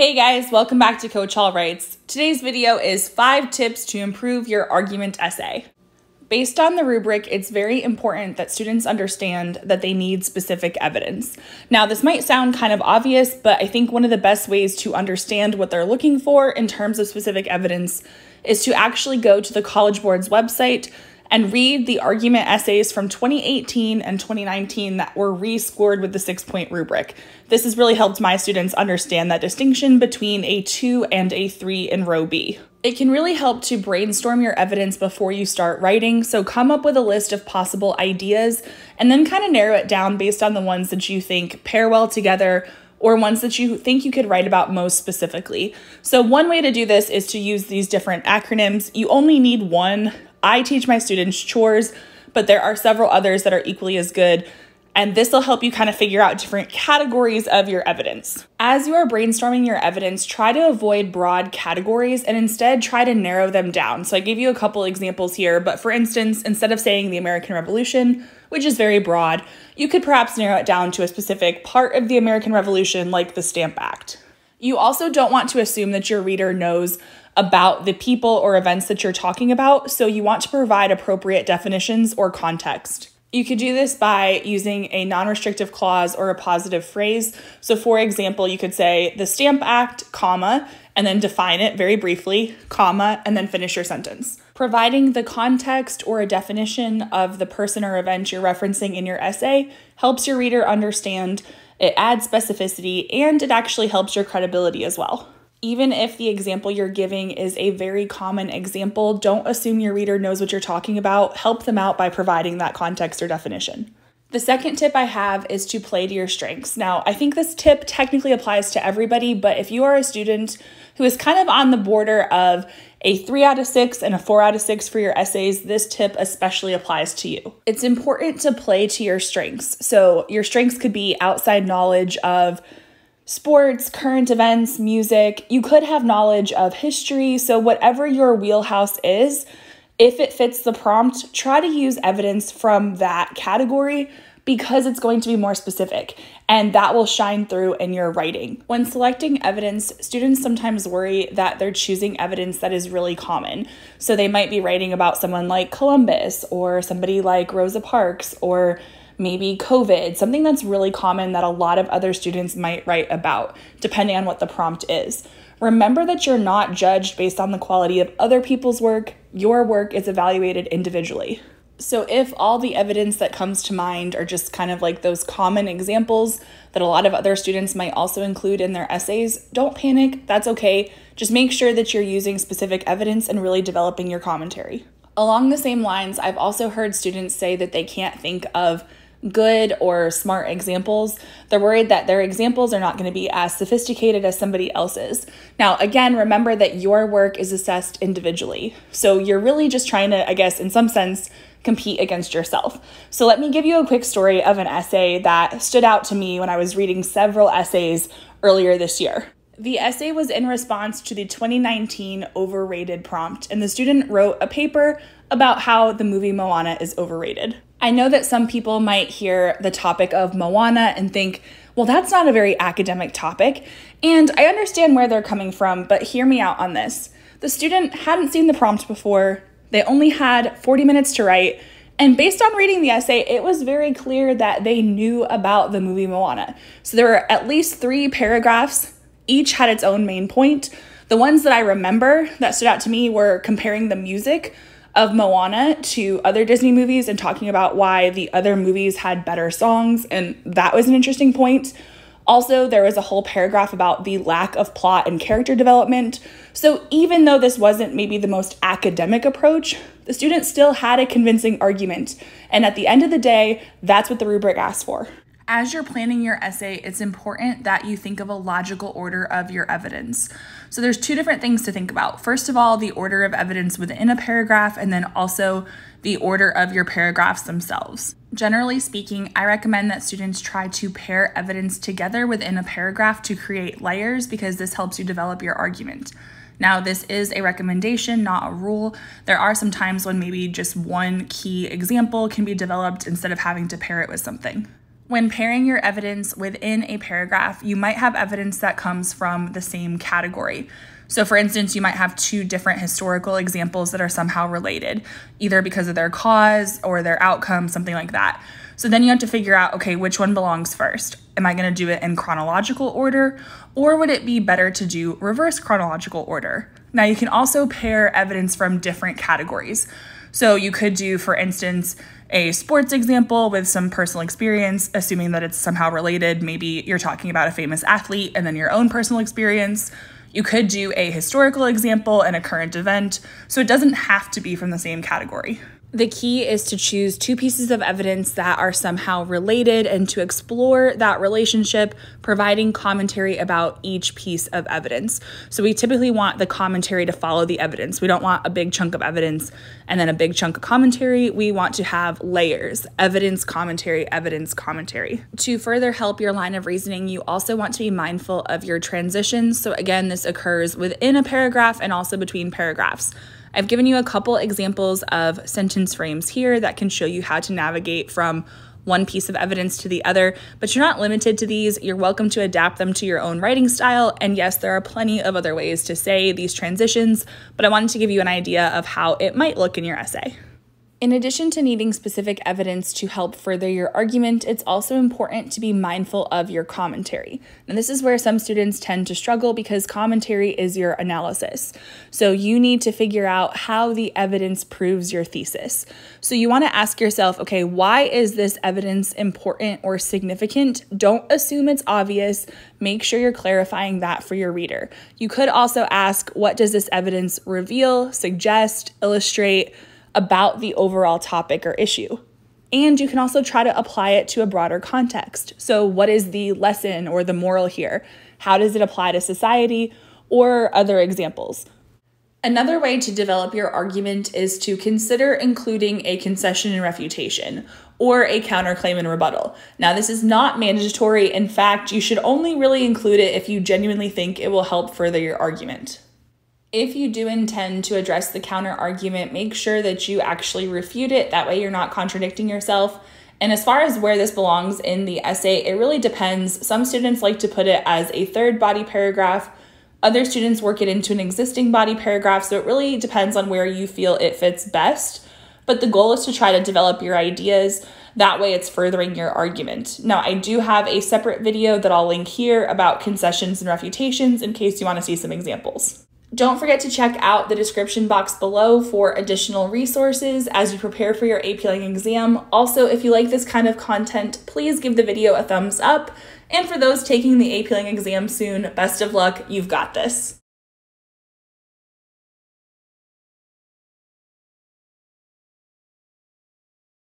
Hey guys, welcome back to Coach Hall Writes. Today's video is five tips to improve your argument essay. Based on the rubric, it's very important that students understand that they need specific evidence. Now, this might sound kind of obvious, but I think one of the best ways to understand what they're looking for in terms of specific evidence is to actually go to the College Board's website and read the argument essays from 2018 and 2019 that were rescored with the six point rubric. This has really helped my students understand that distinction between a 2 and a 3 in row B. It can really help to brainstorm your evidence before you start writing, so come up with a list of possible ideas and then kind of narrow it down based on the ones that you think pair well together or ones that you think you could write about most specifically. So, one way to do this is to use these different acronyms. You only need one I teach my students chores, but there are several others that are equally as good. And this will help you kind of figure out different categories of your evidence. As you are brainstorming your evidence, try to avoid broad categories and instead try to narrow them down. So I gave you a couple examples here, but for instance, instead of saying the American Revolution, which is very broad, you could perhaps narrow it down to a specific part of the American Revolution, like the Stamp Act. You also don't want to assume that your reader knows about the people or events that you're talking about, so you want to provide appropriate definitions or context. You could do this by using a non restrictive clause or a positive phrase. So, for example, you could say the Stamp Act, comma, and then define it very briefly, comma, and then finish your sentence. Providing the context or a definition of the person or event you're referencing in your essay helps your reader understand it adds specificity and it actually helps your credibility as well. Even if the example you're giving is a very common example, don't assume your reader knows what you're talking about. Help them out by providing that context or definition. The second tip I have is to play to your strengths. Now, I think this tip technically applies to everybody, but if you are a student who is kind of on the border of a three out of six and a four out of six for your essays, this tip especially applies to you. It's important to play to your strengths. So, your strengths could be outside knowledge of sports, current events, music. You could have knowledge of history. So, whatever your wheelhouse is, if it fits the prompt, try to use evidence from that category because it's going to be more specific and that will shine through in your writing. When selecting evidence, students sometimes worry that they're choosing evidence that is really common. So they might be writing about someone like Columbus or somebody like Rosa Parks or maybe COVID, something that's really common that a lot of other students might write about, depending on what the prompt is. Remember that you're not judged based on the quality of other people's work, your work is evaluated individually. So, if all the evidence that comes to mind are just kind of like those common examples that a lot of other students might also include in their essays, don't panic, that's okay. Just make sure that you're using specific evidence and really developing your commentary. Along the same lines, I've also heard students say that they can't think of good or smart examples. They're worried that their examples are not going to be as sophisticated as somebody else's. Now, again, remember that your work is assessed individually. So you're really just trying to, I guess, in some sense, compete against yourself. So let me give you a quick story of an essay that stood out to me when I was reading several essays earlier this year. The essay was in response to the 2019 overrated prompt, and the student wrote a paper about how the movie Moana is overrated. I know that some people might hear the topic of Moana and think, well, that's not a very academic topic. And I understand where they're coming from, but hear me out on this. The student hadn't seen the prompt before, they only had 40 minutes to write. And based on reading the essay, it was very clear that they knew about the movie Moana. So there were at least three paragraphs, each had its own main point. The ones that I remember that stood out to me were comparing the music of Moana to other Disney movies and talking about why the other movies had better songs, and that was an interesting point. Also, there was a whole paragraph about the lack of plot and character development. So, even though this wasn't maybe the most academic approach, the students still had a convincing argument. And at the end of the day, that's what the rubric asked for as you're planning your essay, it's important that you think of a logical order of your evidence. So there's two different things to think about. First of all, the order of evidence within a paragraph, and then also the order of your paragraphs themselves. Generally speaking, I recommend that students try to pair evidence together within a paragraph to create layers because this helps you develop your argument. Now, this is a recommendation, not a rule. There are some times when maybe just one key example can be developed instead of having to pair it with something. When pairing your evidence within a paragraph, you might have evidence that comes from the same category. So, for instance, you might have two different historical examples that are somehow related, either because of their cause or their outcome, something like that. So, then you have to figure out okay, which one belongs first? Am I going to do it in chronological order, or would it be better to do reverse chronological order? Now, you can also pair evidence from different categories. So, you could do, for instance, a sports example with some personal experience, assuming that it's somehow related. Maybe you're talking about a famous athlete and then your own personal experience. You could do a historical example and a current event, so it doesn't have to be from the same category. The key is to choose two pieces of evidence that are somehow related and to explore that relationship, providing commentary about each piece of evidence. So, we typically want the commentary to follow the evidence. We don't want a big chunk of evidence and then a big chunk of commentary. We want to have layers evidence, commentary, evidence, commentary. To further help your line of reasoning, you also want to be mindful of your transitions. So, again, this occurs within a paragraph and also between paragraphs. I've given you a couple examples of sentence frames here that can show you how to navigate from one piece of evidence to the other, but you're not limited to these. You're welcome to adapt them to your own writing style. And yes, there are plenty of other ways to say these transitions, but I wanted to give you an idea of how it might look in your essay. In addition to needing specific evidence to help further your argument, it's also important to be mindful of your commentary. And this is where some students tend to struggle because commentary is your analysis. So you need to figure out how the evidence proves your thesis. So you want to ask yourself, okay, why is this evidence important or significant? Don't assume it's obvious. Make sure you're clarifying that for your reader. You could also ask, what does this evidence reveal, suggest, illustrate? about the overall topic or issue. And you can also try to apply it to a broader context. So, what is the lesson or the moral here? How does it apply to society or other examples? Another way to develop your argument is to consider including a concession and refutation or a counterclaim and rebuttal. Now, this is not mandatory. In fact, you should only really include it if you genuinely think it will help further your argument if you do intend to address the counter argument, make sure that you actually refute it. That way, you're not contradicting yourself. And as far as where this belongs in the essay, it really depends. Some students like to put it as a third body paragraph, other students work it into an existing body paragraph. So it really depends on where you feel it fits best. But the goal is to try to develop your ideas. That way, it's furthering your argument. Now, I do have a separate video that I'll link here about concessions and refutations in case you want to see some examples. Don't forget to check out the description box below for additional resources as you prepare for your AP Lang exam. Also, if you like this kind of content, please give the video a thumbs up. And for those taking the AP Lang exam soon, best of luck, you've got this.